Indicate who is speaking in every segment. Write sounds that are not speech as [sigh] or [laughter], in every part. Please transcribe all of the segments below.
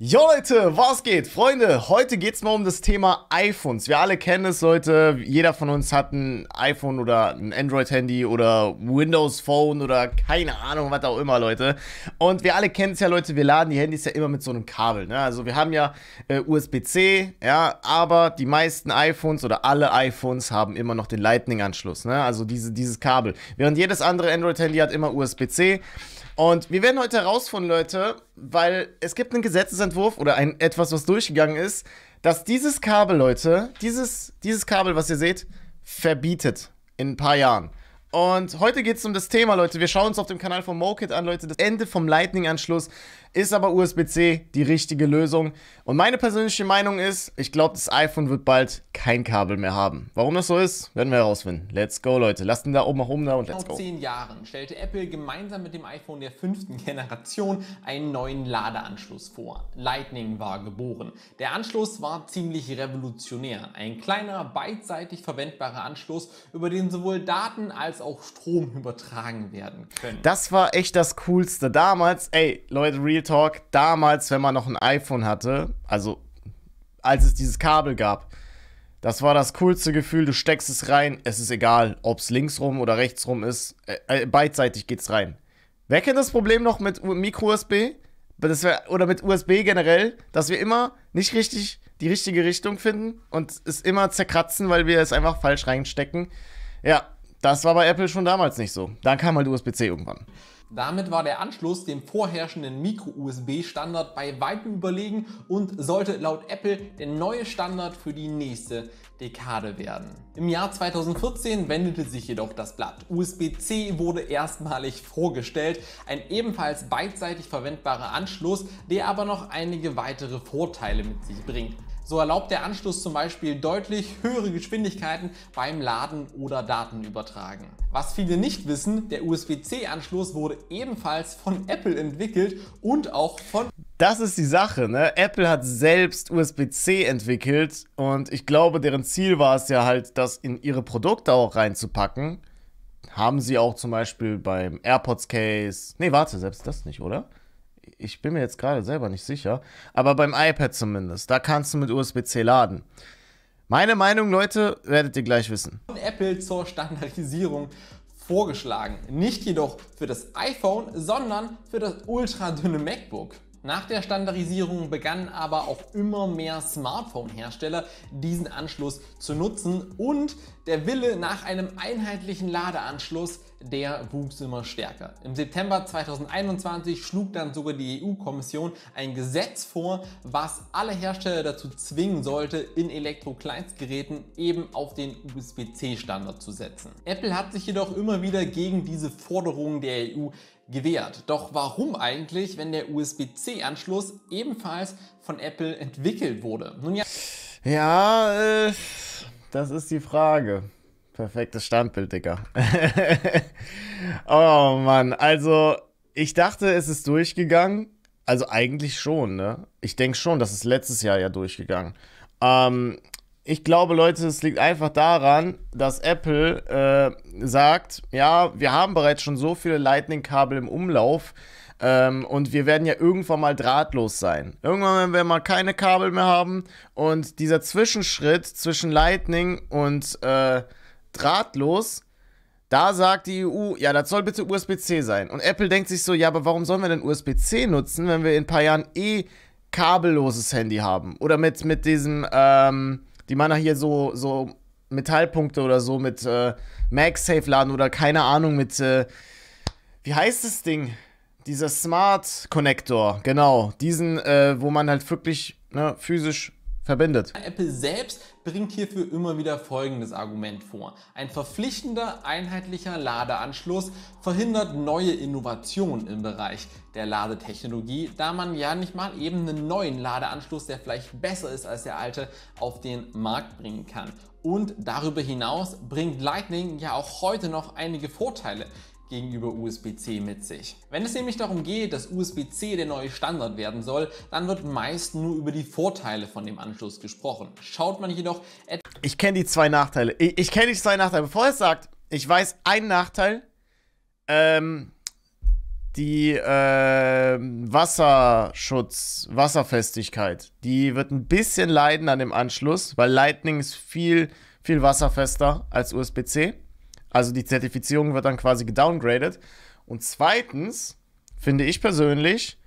Speaker 1: Jo Leute, was geht? Freunde, heute geht es mal um das Thema iPhones. Wir alle kennen es, Leute. Jeder von uns hat ein iPhone oder ein Android-Handy oder Windows Phone oder keine Ahnung, was auch immer, Leute. Und wir alle kennen es ja, Leute, wir laden die Handys ja immer mit so einem Kabel. Ne? Also wir haben ja äh, USB-C, ja, aber die meisten iPhones oder alle iPhones haben immer noch den Lightning-Anschluss, ne? Also diese, dieses Kabel. Während jedes andere Android-Handy hat immer USB-C. Und wir werden heute herausfinden, Leute, weil es gibt einen Gesetzesentwurf oder ein etwas, was durchgegangen ist, dass dieses Kabel, Leute, dieses, dieses Kabel, was ihr seht, verbietet in ein paar Jahren. Und heute geht es um das Thema, Leute. Wir schauen uns auf dem Kanal von MoKit an, Leute. Das Ende vom Lightning-Anschluss ist aber USB-C die richtige Lösung. Und meine persönliche Meinung ist, ich glaube, das iPhone wird bald kein Kabel mehr haben. Warum das so ist, werden wir herausfinden. Let's go, Leute. Lasst ihn da oben nach oben da und let's go. Vor zehn
Speaker 2: Jahren stellte Apple gemeinsam mit dem iPhone der fünften Generation einen neuen Ladeanschluss vor. Lightning war geboren. Der Anschluss war ziemlich revolutionär. Ein kleiner, beidseitig verwendbarer Anschluss, über den sowohl Daten als damals auch Strom übertragen werden
Speaker 1: können. Das war echt das Coolste. Damals, ey, Leute, Real Talk, damals, wenn man noch ein iPhone hatte, also als es dieses Kabel gab, das war das coolste Gefühl, du steckst es rein, es ist egal, ob es links rum oder rechts rum ist, äh, äh, beidseitig geht's rein. Wer kennt das Problem noch mit Micro-USB? Oder mit USB generell, dass wir immer nicht richtig die richtige Richtung finden und es immer zerkratzen, weil wir es einfach falsch reinstecken. Ja, das war bei Apple schon damals nicht so. Dann kam halt USB-C irgendwann.
Speaker 2: Damit war der Anschluss dem vorherrschenden Micro-USB-Standard bei weitem überlegen und sollte laut Apple der neue Standard für die nächste Dekade werden. Im Jahr 2014 wendete sich jedoch das Blatt. USB-C wurde erstmalig vorgestellt, ein ebenfalls beidseitig verwendbarer Anschluss, der aber noch einige weitere Vorteile mit sich bringt. So erlaubt der Anschluss zum Beispiel deutlich höhere Geschwindigkeiten beim Laden oder Datenübertragen. Was viele nicht wissen, der USB-C-Anschluss wurde ebenfalls von Apple entwickelt und auch von...
Speaker 1: Das ist die Sache, ne? Apple hat selbst USB-C entwickelt und ich glaube, deren Ziel war es ja halt, das in ihre Produkte auch reinzupacken haben sie auch zum Beispiel beim AirPods Case. Ne, warte, selbst das nicht, oder? ich bin mir jetzt gerade selber nicht sicher, aber beim iPad zumindest, da kannst du mit USB-C laden. Meine Meinung, Leute, werdet ihr gleich wissen.
Speaker 2: Apple zur Standardisierung vorgeschlagen. Nicht jedoch für das iPhone, sondern für das ultradünne MacBook. Nach der Standardisierung begannen aber auch immer mehr Smartphone-Hersteller diesen Anschluss zu nutzen und der Wille nach einem einheitlichen Ladeanschluss, der wuchs immer stärker. Im September 2021 schlug dann sogar die EU-Kommission ein Gesetz vor, was alle Hersteller dazu zwingen sollte, in Elektro-Kleinstgeräten eben auf den USB-C-Standard zu setzen. Apple hat sich jedoch immer wieder gegen diese Forderungen der EU gewährt. Doch warum eigentlich, wenn der USB-C-Anschluss ebenfalls von Apple entwickelt wurde? Nun ja.
Speaker 1: Ja, äh, das ist die Frage. Perfektes Standbild, Digga. [laughs] oh Mann, also ich dachte, es ist durchgegangen. Also eigentlich schon, ne? Ich denke schon, das ist letztes Jahr ja durchgegangen. Ähm, ich glaube, Leute, es liegt einfach daran, dass Apple äh, sagt, ja, wir haben bereits schon so viele Lightning-Kabel im Umlauf ähm, und wir werden ja irgendwann mal drahtlos sein. Irgendwann werden wir mal keine Kabel mehr haben und dieser Zwischenschritt zwischen Lightning und äh, drahtlos, da sagt die EU, ja, das soll bitte USB-C sein. Und Apple denkt sich so, ja, aber warum sollen wir denn USB-C nutzen, wenn wir in ein paar Jahren eh kabelloses Handy haben oder mit, mit diesem... Ähm, die machen hier so, so Metallpunkte oder so mit äh, MagSafe-Laden oder keine Ahnung mit, äh, wie heißt das Ding? Dieser Smart Connector, genau. Diesen, äh, wo man halt wirklich ne, physisch verbindet.
Speaker 2: Apple selbst bringt hierfür immer wieder folgendes Argument vor. Ein verpflichtender einheitlicher Ladeanschluss verhindert neue Innovationen im Bereich der Ladetechnologie, da man ja nicht mal eben einen neuen Ladeanschluss, der vielleicht besser ist als der alte, auf den Markt bringen kann. Und darüber hinaus bringt Lightning ja auch heute noch einige Vorteile, gegenüber USB-C mit sich. Wenn es nämlich darum geht, dass USB-C der neue Standard werden soll, dann wird meist
Speaker 1: nur über die Vorteile von dem Anschluss gesprochen. Schaut man jedoch... Ich kenne die zwei Nachteile. Ich, ich kenne die zwei Nachteile. Bevor er es sagt, ich weiß einen Nachteil. Ähm, die äh, Wasserschutz, Wasserfestigkeit, die wird ein bisschen leiden an dem Anschluss, weil Lightning ist viel, viel wasserfester als USB-C. Also die Zertifizierung wird dann quasi gedowngradet. Und zweitens finde ich persönlich,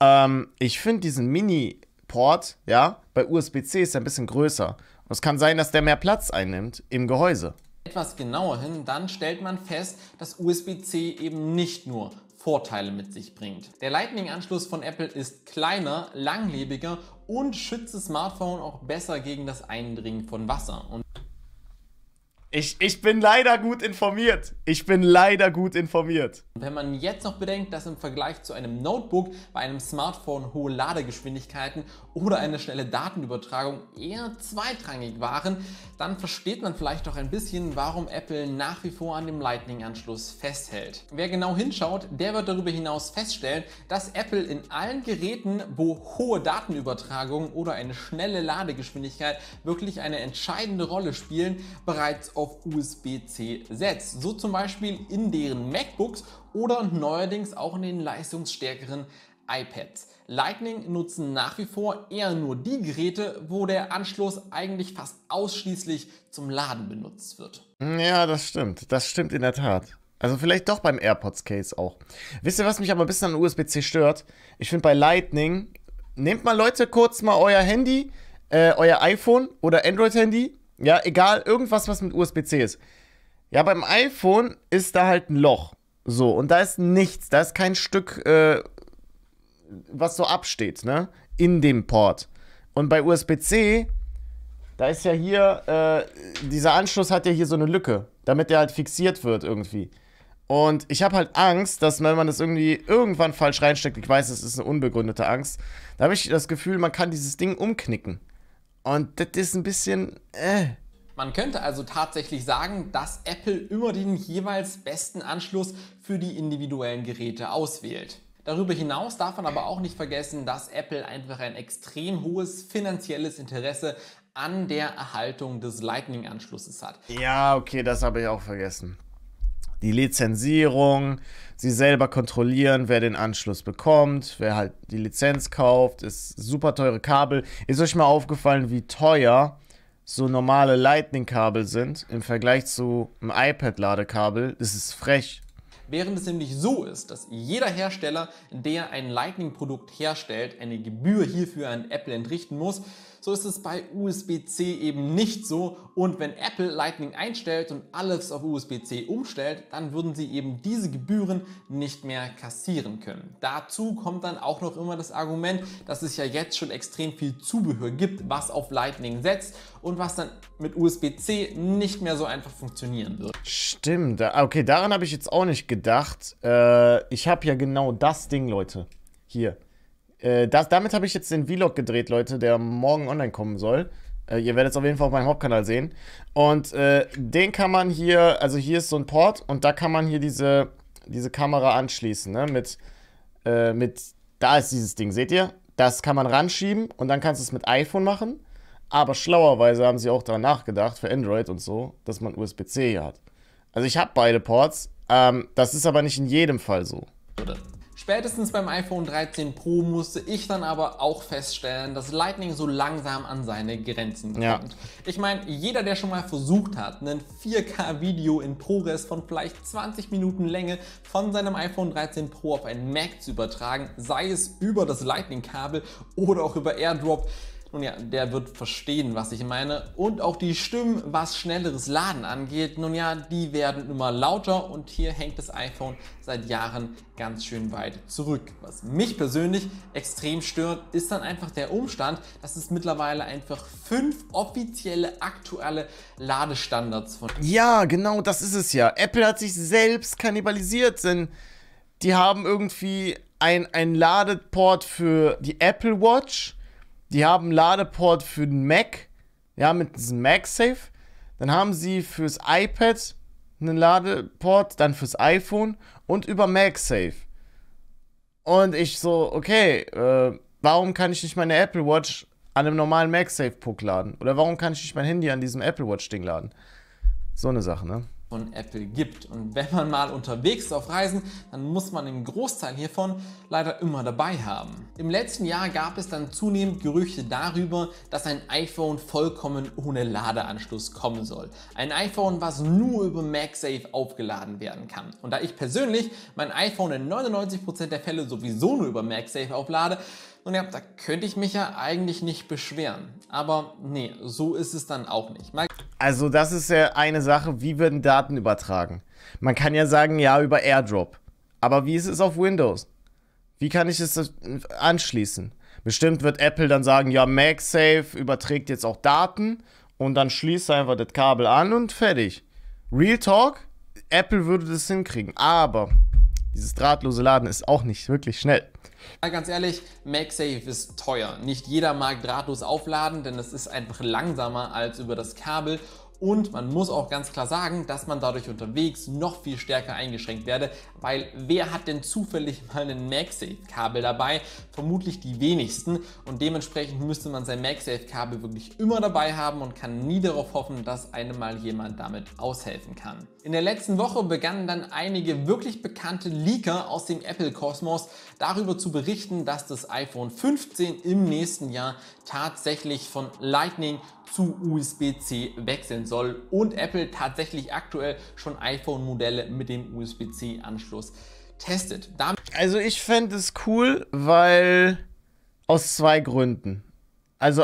Speaker 1: ähm, ich finde diesen Mini-Port, ja, bei USB-C ist er ein bisschen größer. Und es kann sein, dass der mehr Platz einnimmt im Gehäuse.
Speaker 2: Etwas genauer hin, dann stellt man fest, dass USB-C eben nicht nur Vorteile mit sich bringt. Der Lightning-Anschluss von Apple ist kleiner, langlebiger und schützt das Smartphone auch besser gegen das Eindringen von Wasser. Und ich, ich bin leider gut informiert. Ich bin leider gut informiert. Wenn man jetzt noch bedenkt, dass im Vergleich zu einem Notebook bei einem Smartphone hohe Ladegeschwindigkeiten oder eine schnelle Datenübertragung eher zweitrangig waren, dann versteht man vielleicht doch ein bisschen, warum Apple nach wie vor an dem Lightning-Anschluss festhält. Wer genau hinschaut, der wird darüber hinaus feststellen, dass Apple in allen Geräten, wo hohe Datenübertragung oder eine schnelle Ladegeschwindigkeit wirklich eine entscheidende Rolle spielen, bereits auf USB-C setzt. So zum Beispiel in deren MacBooks oder neuerdings auch in den leistungsstärkeren iPads. Lightning nutzen nach wie vor eher nur die Geräte, wo der Anschluss eigentlich fast ausschließlich zum Laden benutzt wird.
Speaker 1: Ja, das stimmt. Das stimmt in der Tat. Also vielleicht doch beim AirPods Case auch. Wisst ihr, was mich aber ein bisschen an USB-C stört? Ich finde bei Lightning, nehmt mal Leute kurz mal euer Handy, äh, euer iPhone oder Android-Handy ja, egal, irgendwas, was mit USB-C ist. Ja, beim iPhone ist da halt ein Loch. So, und da ist nichts, da ist kein Stück, äh, was so absteht, ne? In dem Port. Und bei USB-C, da ist ja hier, äh, dieser Anschluss hat ja hier so eine Lücke, damit der halt fixiert wird irgendwie. Und ich habe halt Angst, dass wenn man das irgendwie irgendwann falsch reinsteckt, ich weiß, es ist eine unbegründete Angst, da habe ich das Gefühl, man kann dieses Ding umknicken. Und das ist ein bisschen. Äh. Man könnte
Speaker 2: also tatsächlich sagen, dass Apple immer den jeweils besten Anschluss für die individuellen Geräte auswählt. Darüber hinaus darf man aber auch nicht vergessen, dass Apple einfach ein extrem hohes finanzielles Interesse an der Erhaltung des Lightning-Anschlusses
Speaker 1: hat. Ja, okay, das habe ich auch vergessen die Lizenzierung, sie selber kontrollieren, wer den Anschluss bekommt, wer halt die Lizenz kauft, ist super teure Kabel. Ist euch mal aufgefallen, wie teuer so normale Lightning-Kabel sind im Vergleich zu einem iPad-Ladekabel? Das ist frech.
Speaker 2: Während es nämlich so ist, dass jeder Hersteller, der ein Lightning-Produkt herstellt, eine Gebühr hierfür an Apple entrichten muss, so ist es bei USB-C eben nicht so und wenn Apple Lightning einstellt und alles auf USB-C umstellt, dann würden sie eben diese Gebühren nicht mehr kassieren können. Dazu kommt dann auch noch immer das Argument, dass es ja jetzt schon extrem viel Zubehör gibt, was auf Lightning setzt und was dann mit USB-C nicht mehr so einfach funktionieren
Speaker 1: wird. Stimmt, okay, daran habe ich jetzt auch nicht gedacht. Äh, ich habe ja genau das Ding, Leute. Hier. Äh, das, damit habe ich jetzt den Vlog gedreht, Leute, der morgen online kommen soll. Äh, ihr werdet es auf jeden Fall auf meinem Hauptkanal sehen. Und äh, den kann man hier, also hier ist so ein Port und da kann man hier diese, diese Kamera anschließen, ne? Mit, äh, mit, da ist dieses Ding, seht ihr? Das kann man ranschieben und dann kannst du es mit iPhone machen. Aber schlauerweise haben sie auch daran nachgedacht, für Android und so, dass man USB-C hier hat. Also ich habe beide Ports, ähm, das ist aber nicht in jedem Fall so.
Speaker 2: Spätestens beim iPhone 13 Pro musste ich dann aber auch feststellen, dass Lightning so langsam an seine Grenzen kommt. Ja. Ich meine, jeder, der schon mal versucht hat, ein 4K-Video in ProRes von vielleicht 20 Minuten Länge von seinem iPhone 13 Pro auf ein Mac zu übertragen, sei es über das Lightning-Kabel oder auch über AirDrop, nun ja, der wird verstehen, was ich meine. Und auch die Stimmen, was schnelleres Laden angeht, nun ja, die werden immer lauter und hier hängt das iPhone seit Jahren ganz schön weit zurück. Was mich persönlich extrem stört, ist dann einfach der Umstand, dass es mittlerweile einfach fünf offizielle aktuelle Ladestandards von...
Speaker 1: Ja, genau, das ist es ja. Apple hat sich selbst kannibalisiert, denn die haben irgendwie ein, ein Ladeport für die Apple Watch, die haben Ladeport für den Mac, ja, mit diesem MagSafe. Dann haben sie fürs iPad einen Ladeport, dann fürs iPhone und über MagSafe. Und ich so, okay, äh, warum kann ich nicht meine Apple Watch an einem normalen MagSafe-Puck laden? Oder warum kann ich nicht mein Handy an diesem Apple Watch-Ding laden? So eine Sache, ne? von Apple gibt. Und
Speaker 2: wenn man mal unterwegs ist auf
Speaker 1: Reisen, dann
Speaker 2: muss man den Großteil hiervon leider immer dabei haben. Im letzten Jahr gab es dann zunehmend Gerüchte darüber, dass ein iPhone vollkommen ohne Ladeanschluss kommen soll. Ein iPhone, was nur über MagSafe aufgeladen werden kann. Und da ich persönlich mein iPhone in 99% der Fälle sowieso nur über MagSafe auflade, nun ja, da könnte ich mich ja eigentlich nicht beschweren. Aber nee, so ist es dann auch nicht. Mal
Speaker 1: also das ist ja eine Sache, wie werden Daten übertragen? Man kann ja sagen, ja, über AirDrop. Aber wie ist es auf Windows? Wie kann ich es äh, anschließen? Bestimmt wird Apple dann sagen, ja, MagSafe überträgt jetzt auch Daten und dann schließt einfach das Kabel an und fertig. Real Talk, Apple würde das hinkriegen, aber dieses drahtlose Laden ist auch nicht wirklich schnell.
Speaker 2: Mal ganz ehrlich, MagSafe ist teuer. Nicht jeder mag drahtlos aufladen, denn es ist einfach langsamer als über das Kabel und man muss auch ganz klar sagen, dass man dadurch unterwegs noch viel stärker eingeschränkt werde, weil wer hat denn zufällig [laughs] mal einen MagSafe-Kabel dabei? Vermutlich die wenigsten. Und dementsprechend müsste man sein MagSafe-Kabel wirklich immer dabei haben und kann nie darauf hoffen, dass einem mal jemand damit aushelfen kann. In der letzten Woche begannen dann einige wirklich bekannte Leaker aus dem Apple-Kosmos darüber zu berichten, dass das iPhone 15 im nächsten Jahr tatsächlich von Lightning zu USB-C wechseln soll und Apple tatsächlich aktuell schon iPhone-Modelle mit dem USB-C-Anschluss
Speaker 1: testet. Damit also ich fände es cool, weil aus zwei Gründen. Also,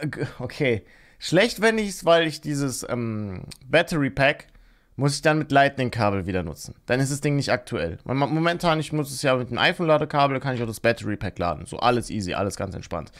Speaker 1: äh, okay. Schlecht, wenn ich es, weil ich dieses ähm, Battery Pack muss ich dann mit Lightning-Kabel wieder nutzen. Dann ist das Ding nicht aktuell. Momentan, ich muss es ja mit dem iPhone-Ladekabel, kann ich auch das Battery Pack laden. So alles easy, alles ganz entspannt.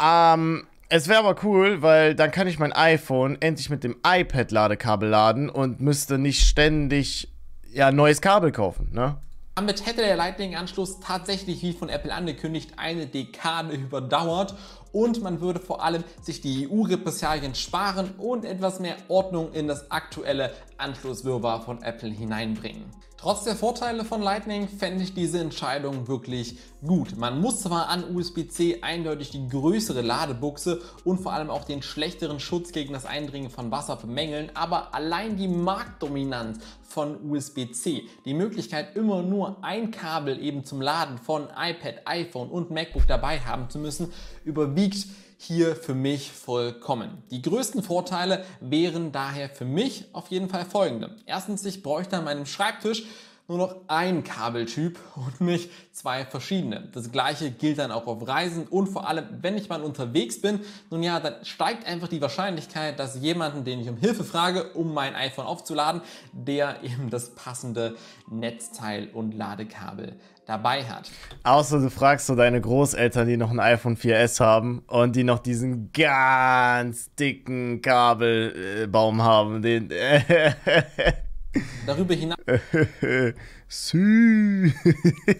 Speaker 1: Ähm, es wäre aber cool, weil dann kann ich mein iPhone endlich mit dem iPad-Ladekabel laden und müsste nicht ständig ja neues Kabel kaufen, ne?
Speaker 2: Damit hätte der Lightning-Anschluss tatsächlich, wie von Apple angekündigt, eine Dekade überdauert und man würde vor allem sich die EU-Repressalien sparen und etwas mehr Ordnung in das aktuelle Anschlusswirrwarr von Apple hineinbringen. Trotz der Vorteile von Lightning fände ich diese Entscheidung wirklich gut. Man muss zwar an USB-C eindeutig die größere Ladebuchse und vor allem auch den schlechteren Schutz gegen das Eindringen von Wasser bemängeln, aber allein die Marktdominanz von USB-C, die Möglichkeit immer nur ein Kabel eben zum Laden von iPad, iPhone und MacBook dabei haben zu müssen, überwiegt überwiegt hier für mich vollkommen. Die größten Vorteile wären daher für mich auf jeden Fall folgende. Erstens, ich bräuchte an meinem Schreibtisch nur noch ein Kabeltyp und nicht zwei verschiedene. Das gleiche gilt dann auch auf Reisen und vor allem, wenn ich mal unterwegs bin, nun ja, dann steigt einfach die Wahrscheinlichkeit, dass jemanden, den ich um Hilfe frage, um mein iPhone aufzuladen, der eben das passende Netzteil und Ladekabel dabei hat.
Speaker 1: Außer du fragst so deine Großeltern, die noch ein iPhone 4S haben und die noch diesen ganz dicken Kabelbaum haben, den [laughs] darüber hinaus. [laughs] Sü.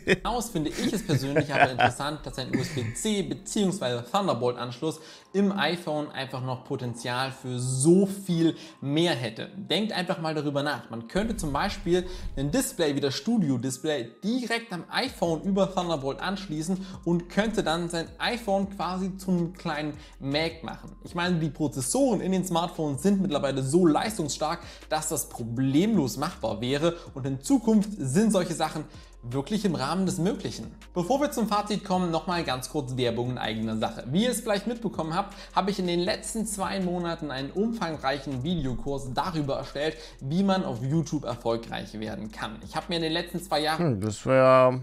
Speaker 1: Hinaus
Speaker 2: [laughs] finde ich es persönlich aber interessant, dass ein USB-C bzw. Thunderbolt-Anschluss im iPhone einfach noch Potenzial für so viel mehr hätte. Denkt einfach mal darüber nach. Man könnte zum Beispiel ein Display wie das Studio-Display direkt am iPhone über Thunderbolt anschließen und könnte dann sein iPhone quasi zum kleinen Mac machen. Ich meine, die Prozessoren in den Smartphones sind mittlerweile so leistungsstark, dass das problemlos machbar wäre und in Zukunft sind sind solche Sachen wirklich im Rahmen des Möglichen. Bevor wir zum Fazit kommen, nochmal ganz kurz Werbung in eigener Sache. Wie ihr es vielleicht mitbekommen habt, habe ich in den letzten zwei Monaten einen umfangreichen Videokurs darüber erstellt, wie man auf YouTube erfolgreich werden kann. Ich habe mir in den letzten zwei Jahren... Hm,
Speaker 1: das wäre...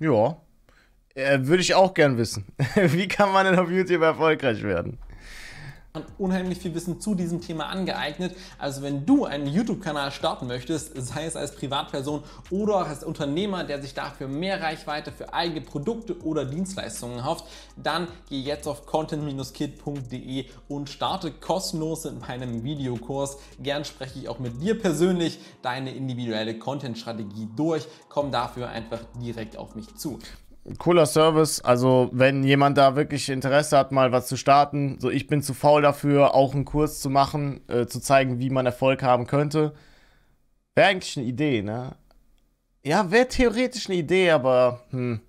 Speaker 1: ja... Äh, würde ich auch gern wissen. [laughs] wie kann man denn auf YouTube erfolgreich werden?
Speaker 2: unheimlich viel Wissen zu diesem Thema angeeignet. Also wenn du einen YouTube-Kanal starten möchtest, sei es als Privatperson oder auch als Unternehmer, der sich dafür mehr Reichweite für eigene Produkte oder Dienstleistungen hofft, dann geh jetzt auf content-kit.de und starte kostenlos in meinem Videokurs. Gern spreche ich auch mit dir persönlich deine individuelle Content-Strategie durch. Komm dafür einfach direkt auf mich zu
Speaker 1: cooler Service. Also, wenn jemand da wirklich Interesse hat, mal was zu starten, so ich bin zu faul dafür, auch einen Kurs zu machen, äh, zu zeigen, wie man Erfolg haben könnte. Wäre eigentlich eine Idee, ne? Ja, wäre theoretisch eine Idee, aber hm.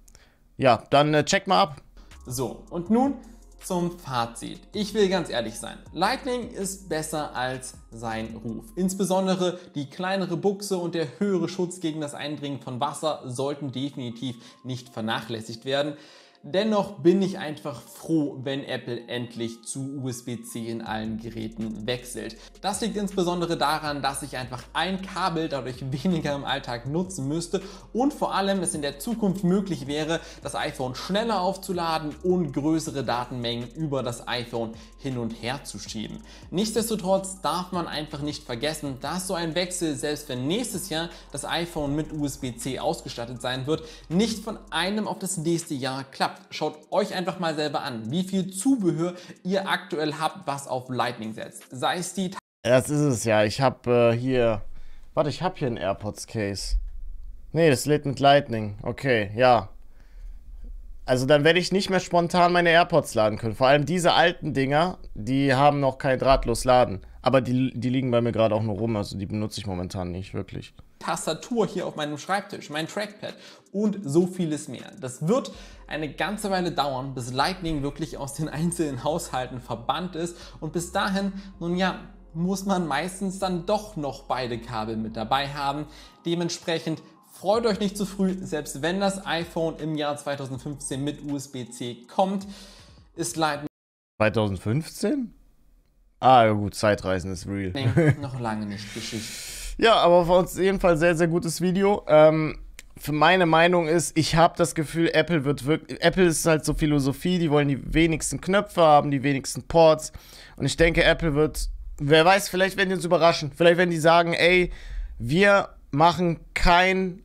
Speaker 1: Ja, dann äh, check mal ab. So, und nun zum Fazit. Ich will ganz ehrlich sein. Lightning ist besser als
Speaker 2: sein Ruf. Insbesondere die kleinere Buchse und der höhere Schutz gegen das Eindringen von Wasser sollten definitiv nicht vernachlässigt werden. Dennoch bin ich einfach froh, wenn Apple endlich zu USB-C in allen Geräten wechselt. Das liegt insbesondere daran, dass ich einfach ein Kabel dadurch [laughs] weniger im Alltag nutzen müsste und vor allem es in der Zukunft möglich wäre, das iPhone schneller aufzuladen und größere Datenmengen über das iPhone hin und her zu schieben. Nichtsdestotrotz darf man einfach nicht vergessen, dass so ein Wechsel, selbst wenn nächstes Jahr das iPhone mit USB-C ausgestattet sein wird, nicht von einem auf das nächste Jahr klappt habt, schaut euch einfach mal selber an, wie viel Zubehör ihr aktuell habt, was auf Lightning setzt. Sei es die...
Speaker 1: Das ist es ja. Ich habe äh, hier... Warte, ich habe hier ein AirPods-Case. Nee, das lädt mit Lightning. Okay, ja. Also dann werde ich nicht mehr spontan meine AirPods laden können. Vor allem diese alten Dinger, die haben noch kein drahtlos Laden. Aber die, die liegen bei mir gerade auch nur rum, also die benutze ich momentan nicht wirklich.
Speaker 2: Tastatur hier auf meinem Schreibtisch, mein Trackpad und so vieles mehr. Das wird eine ganze Weile dauern, bis Lightning wirklich aus den [laughs] einzelnen Haushalten verbannt ist und bis dahin, nun ja, muss man meistens dann doch noch beide Kabel mit dabei haben. Dementsprechend freut euch nicht zu früh, selbst wenn das iPhone im Jahr 2015 mit USB-C kommt,
Speaker 1: ist Lightning 2015? Ah, ja gut, Zeitreisen ist real. [laughs] noch lange nicht Geschichte. Ja, aber auf jeden Fall sehr, sehr gutes Video. Ähm, für meine Meinung ist, ich habe das Gefühl, Apple wird wirklich. Apple ist halt so Philosophie, die wollen die wenigsten Knöpfe haben, die wenigsten Ports. Und ich denke, Apple wird. Wer weiß, vielleicht werden die uns überraschen. Vielleicht werden die sagen, ey, wir machen kein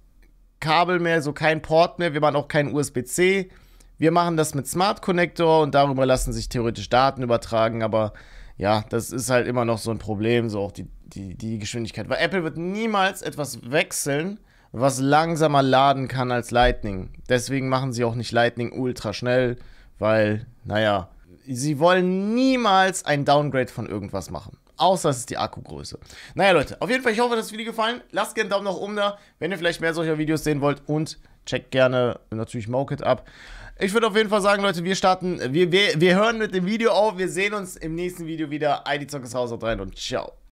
Speaker 1: Kabel mehr, so kein Port mehr, wir machen auch kein USB-C. Wir machen das mit Smart Connector und darüber lassen sich theoretisch Daten übertragen, aber ja, das ist halt immer noch so ein Problem, so auch die die, die Geschwindigkeit. Weil Apple wird niemals etwas wechseln, was langsamer laden kann als Lightning. Deswegen machen sie auch nicht Lightning ultra schnell, weil, naja, sie wollen niemals ein Downgrade von irgendwas machen. Außer es ist die Akkugröße. Naja, Leute, auf jeden Fall, ich hoffe, das Video gefallen. Lasst gerne einen Daumen nach oben da, wenn ihr vielleicht mehr solcher Videos sehen wollt. Und checkt gerne natürlich Mokit ab. Ich würde auf jeden Fall sagen, Leute, wir starten, wir, wir, wir hören mit dem Video auf. Wir sehen uns im nächsten Video wieder. ID Zockers Haus rein und ciao.